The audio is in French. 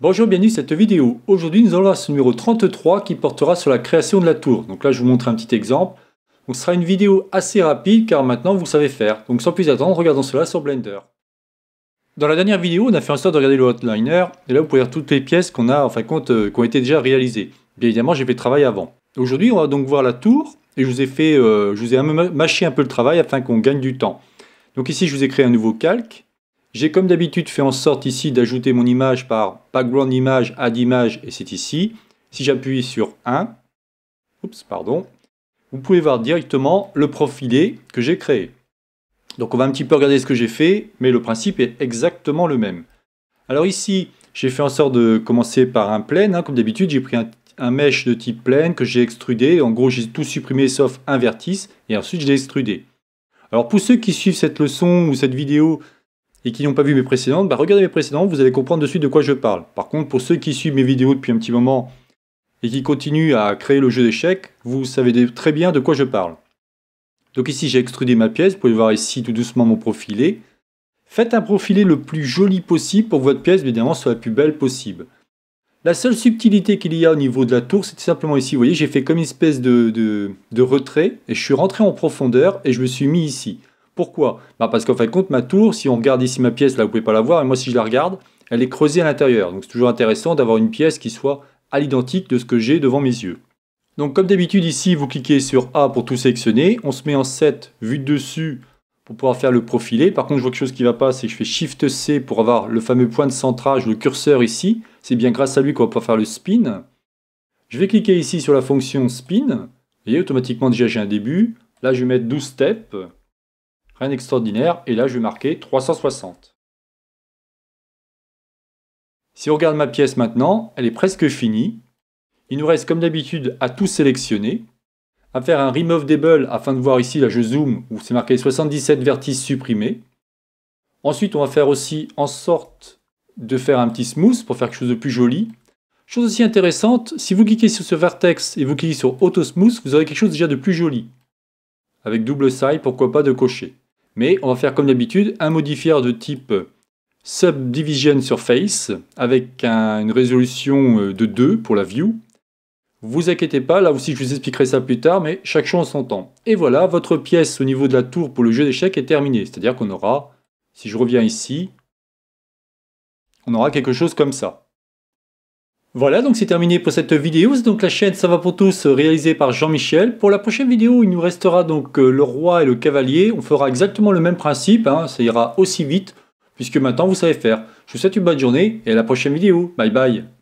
Bonjour, bienvenue dans cette vidéo. Aujourd'hui, nous allons voir ce numéro 33 qui portera sur la création de la tour. Donc là, je vous montre un petit exemple. ce sera une vidéo assez rapide car maintenant vous savez faire. Donc sans plus attendre, regardons cela sur Blender. Dans la dernière vidéo, on a fait en sorte de regarder le hotliner et là vous pouvez voir toutes les pièces qu'on a en fin de compte euh, qui ont été déjà réalisées. Bien évidemment, j'ai fait le travail avant. Aujourd'hui, on va donc voir la tour et je vous ai fait, euh, je vous ai mâché un peu le travail afin qu'on gagne du temps. Donc ici, je vous ai créé un nouveau calque j'ai comme d'habitude fait en sorte ici d'ajouter mon image par background image, add image, et c'est ici. Si j'appuie sur 1, oups, pardon, vous pouvez voir directement le profilé que j'ai créé. Donc on va un petit peu regarder ce que j'ai fait, mais le principe est exactement le même. Alors ici, j'ai fait en sorte de commencer par un plane. Hein. Comme d'habitude, j'ai pris un, un, mesh de type plane que j'ai extrudé. En gros, j'ai tout supprimé sauf un vertice, et ensuite je l'ai extrudé. Alors pour ceux qui suivent cette leçon ou cette vidéo et qui n'ont pas vu mes précédentes, bah regardez mes précédentes, vous allez comprendre de suite de quoi je parle. Par contre, pour ceux qui suivent mes vidéos depuis un petit moment et qui continuent à créer le jeu d'échecs, vous savez très bien de quoi je parle. Donc ici, j'ai extrudé ma pièce, vous pouvez voir ici tout doucement mon profilé. Faites un profilé le plus joli possible pour que votre pièce, évidemment, soit la plus belle possible. La seule subtilité qu'il y a au niveau de la tour, c'est simplement ici, vous voyez, j'ai fait comme une espèce de, de retrait, et je suis rentré en profondeur, et je me suis mis ici. Pourquoi bah, Parce qu'en fin de compte, ma tour, si on regarde ici ma pièce, là vous pouvez pas la voir, et moi si je la regarde, elle est creusée à l'intérieur. Donc c'est toujours intéressant d'avoir une pièce qui soit à l'identique de ce que j'ai devant mes yeux. Donc comme d'habitude ici, vous cliquez sur A pour tout sélectionner. On se met en 7 vue dessus pour pouvoir faire le profilé. Par contre, je vois quelque chose qui ne va pas, c'est que je fais Shift C pour avoir le fameux point de centrage, le curseur ici. C'est bien grâce à lui qu'on va pouvoir faire le spin. Je vais cliquer ici sur la fonction spin. Vous voyez, automatiquement déjà j'ai un début. Là, je vais mettre 12 steps. Rien d'extraordinaire. Et là, je vais marquer 360. Si on regarde ma pièce maintenant, elle est presque finie. Il nous reste comme d'habitude à tout sélectionner, à faire un remove dable afin de voir ici, là je zoome, où c'est marqué 77 vertices supprimées. Ensuite, on va faire aussi en sorte de faire un petit smooth pour faire quelque chose de plus joli. Chose aussi intéressante, si vous cliquez sur ce vertex et vous cliquez sur auto smooth, vous aurez quelque chose déjà de plus joli. Avec double side, pourquoi pas de cocher. Mais on va faire comme d'habitude un modifier de type Subdivision Surface avec une résolution euh, de 2 pour la view. Vous inquiétez pas, là aussi je vous expliquerai ça plus tard, mais chaque chose s'entend. Et voilà, votre pièce au niveau de la tour pour le jeu d'échecs est terminée. C'est-à-dire qu'on aura, si je reviens ici, on aura quelque chose comme ça. Voilà, donc c'est terminé pour cette vidéo. C'est donc la chaîne Ça va pour tous réalisée par Jean-Michel. Pour la prochaine vidéo, il nous restera donc euh, le roi et le cavalier. On fera exactement le même principe, hein. ça ira aussi vite, puisque maintenant vous savez faire. Je vous souhaite une bonne journée et à la prochaine vidéo. Bye bye